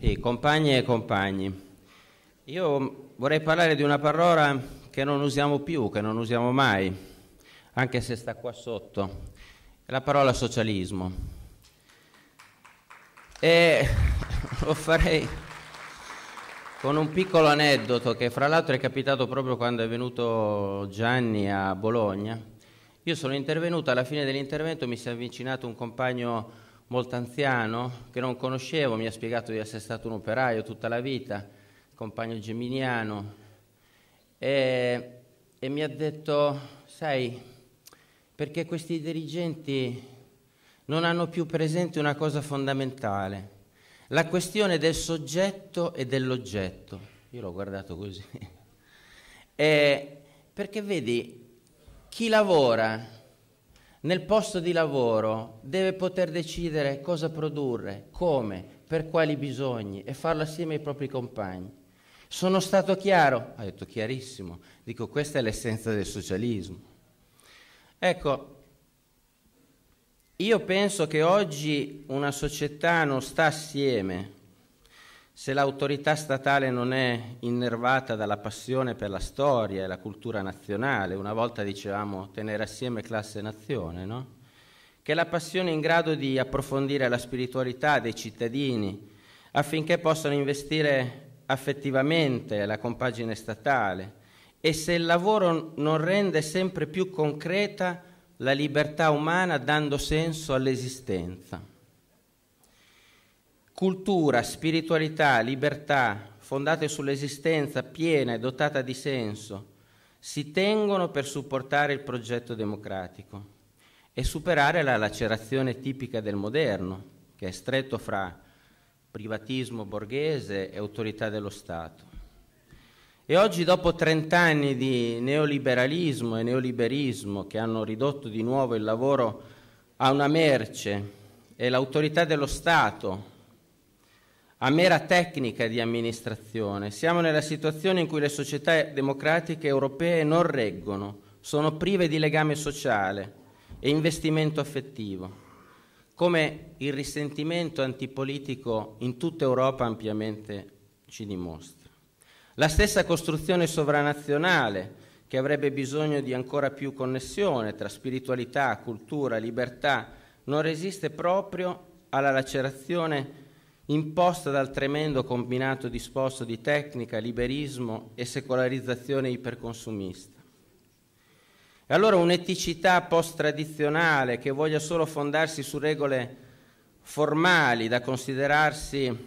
Sì, compagne e compagni, io vorrei parlare di una parola che non usiamo più, che non usiamo mai, anche se sta qua sotto, la parola socialismo. E lo farei con un piccolo aneddoto che fra l'altro è capitato proprio quando è venuto Gianni a Bologna. Io sono intervenuto, alla fine dell'intervento mi si è avvicinato un compagno molto anziano, che non conoscevo, mi ha spiegato di essere stato un operaio tutta la vita, compagno geminiano, e, e mi ha detto, sai, perché questi dirigenti non hanno più presente una cosa fondamentale, la questione del soggetto e dell'oggetto. Io l'ho guardato così. e, perché vedi, chi lavora nel posto di lavoro deve poter decidere cosa produrre, come, per quali bisogni e farlo assieme ai propri compagni. Sono stato chiaro? Ha detto chiarissimo. Dico, questa è l'essenza del socialismo. Ecco, io penso che oggi una società non sta assieme se l'autorità statale non è innervata dalla passione per la storia e la cultura nazionale, una volta dicevamo tenere assieme classe e nazione, no? che la passione è in grado di approfondire la spiritualità dei cittadini affinché possano investire affettivamente la compagine statale e se il lavoro non rende sempre più concreta la libertà umana dando senso all'esistenza. Cultura, spiritualità, libertà, fondate sull'esistenza piena e dotata di senso, si tengono per supportare il progetto democratico e superare la lacerazione tipica del moderno, che è stretto fra privatismo borghese e autorità dello Stato. E oggi, dopo 30 anni di neoliberalismo e neoliberismo che hanno ridotto di nuovo il lavoro a una merce e l'autorità dello Stato a mera tecnica di amministrazione. Siamo nella situazione in cui le società democratiche europee non reggono, sono prive di legame sociale e investimento affettivo, come il risentimento antipolitico in tutta Europa ampiamente ci dimostra. La stessa costruzione sovranazionale che avrebbe bisogno di ancora più connessione tra spiritualità, cultura, libertà, non resiste proprio alla lacerazione imposta dal tremendo combinato disposto di tecnica, liberismo e secolarizzazione iperconsumista. E allora un'eticità post-tradizionale che voglia solo fondarsi su regole formali da considerarsi,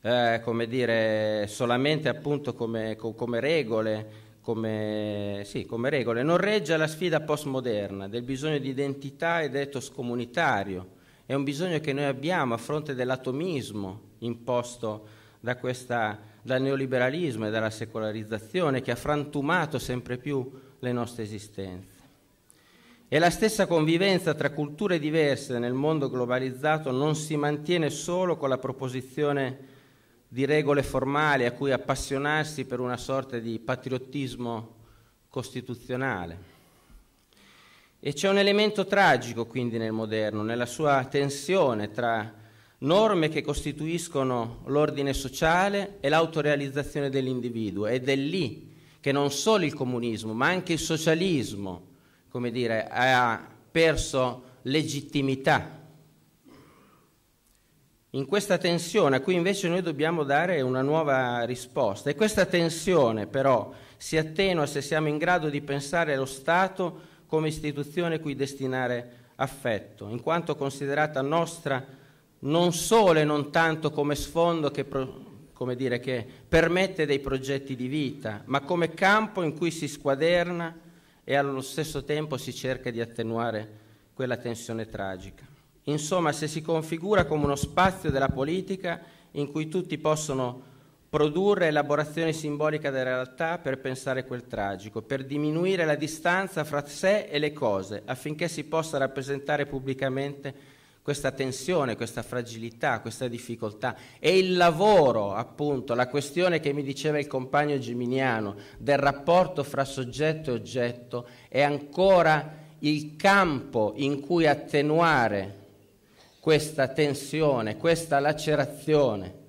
eh, come dire, solamente appunto come, come regole, come, sì, come regole, non regge alla sfida postmoderna del bisogno di identità ed etos comunitario, è un bisogno che noi abbiamo a fronte dell'atomismo imposto da questa, dal neoliberalismo e dalla secolarizzazione che ha frantumato sempre più le nostre esistenze. E la stessa convivenza tra culture diverse nel mondo globalizzato non si mantiene solo con la proposizione di regole formali a cui appassionarsi per una sorta di patriottismo costituzionale. E c'è un elemento tragico quindi nel moderno, nella sua tensione tra norme che costituiscono l'ordine sociale e l'autorealizzazione dell'individuo. Ed è lì che non solo il comunismo, ma anche il socialismo, come dire, ha perso legittimità. In questa tensione a cui invece noi dobbiamo dare una nuova risposta. E questa tensione però si attenua se siamo in grado di pensare allo Stato come istituzione cui destinare affetto, in quanto considerata nostra non solo e non tanto come sfondo che, come dire, che permette dei progetti di vita, ma come campo in cui si squaderna e allo stesso tempo si cerca di attenuare quella tensione tragica. Insomma, se si configura come uno spazio della politica in cui tutti possono produrre elaborazione simbolica della realtà per pensare quel tragico, per diminuire la distanza fra sé e le cose, affinché si possa rappresentare pubblicamente questa tensione, questa fragilità, questa difficoltà. E il lavoro, appunto, la questione che mi diceva il compagno Geminiano del rapporto fra soggetto e oggetto, è ancora il campo in cui attenuare questa tensione, questa lacerazione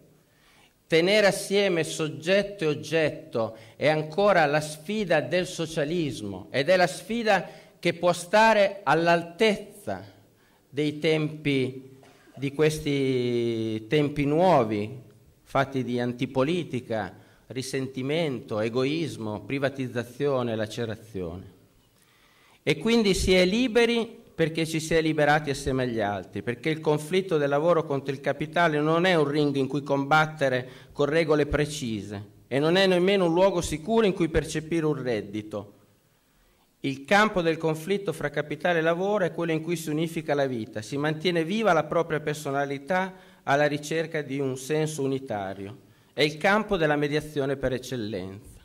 Tenere assieme soggetto e oggetto è ancora la sfida del socialismo ed è la sfida che può stare all'altezza dei tempi, di questi tempi nuovi, fatti di antipolitica, risentimento, egoismo, privatizzazione, lacerazione. E quindi si è liberi perché ci si è liberati assieme agli altri, perché il conflitto del lavoro contro il capitale non è un ring in cui combattere con regole precise e non è nemmeno un luogo sicuro in cui percepire un reddito. Il campo del conflitto fra capitale e lavoro è quello in cui si unifica la vita, si mantiene viva la propria personalità alla ricerca di un senso unitario. È il campo della mediazione per eccellenza.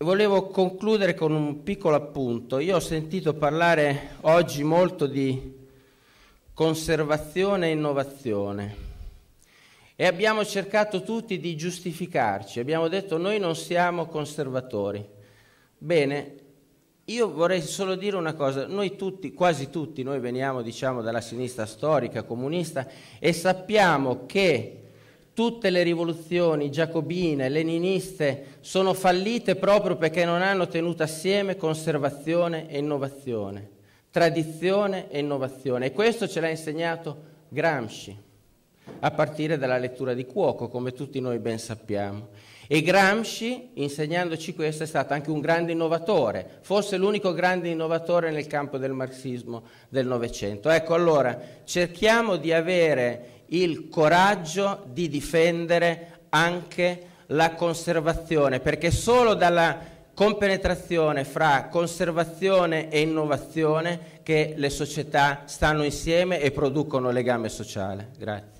Volevo concludere con un piccolo appunto. Io ho sentito parlare oggi molto di conservazione e innovazione e abbiamo cercato tutti di giustificarci, abbiamo detto noi non siamo conservatori. Bene, io vorrei solo dire una cosa, noi tutti, quasi tutti, noi veniamo diciamo dalla sinistra storica, comunista e sappiamo che Tutte le rivoluzioni giacobine, leniniste sono fallite proprio perché non hanno tenuto assieme conservazione e innovazione, tradizione e innovazione. E questo ce l'ha insegnato Gramsci, a partire dalla lettura di Cuoco, come tutti noi ben sappiamo. E Gramsci, insegnandoci questo, è stato anche un grande innovatore, forse l'unico grande innovatore nel campo del marxismo del Novecento. Ecco, allora, cerchiamo di avere il coraggio di difendere anche la conservazione, perché solo dalla compenetrazione fra conservazione e innovazione che le società stanno insieme e producono legame sociale. Grazie.